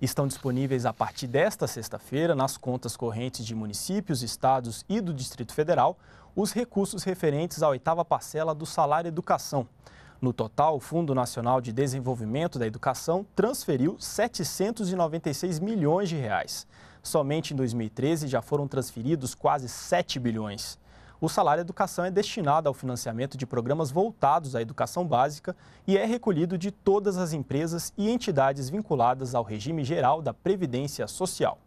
estão disponíveis a partir desta sexta-feira nas contas correntes de municípios, estados e do Distrito Federal os recursos referentes à oitava parcela do Salário Educação. No total, o Fundo Nacional de Desenvolvimento da Educação transferiu 796 milhões de reais. Somente em 2013 já foram transferidos quase 7 bilhões. O salário educação é destinado ao financiamento de programas voltados à educação básica e é recolhido de todas as empresas e entidades vinculadas ao regime geral da Previdência Social.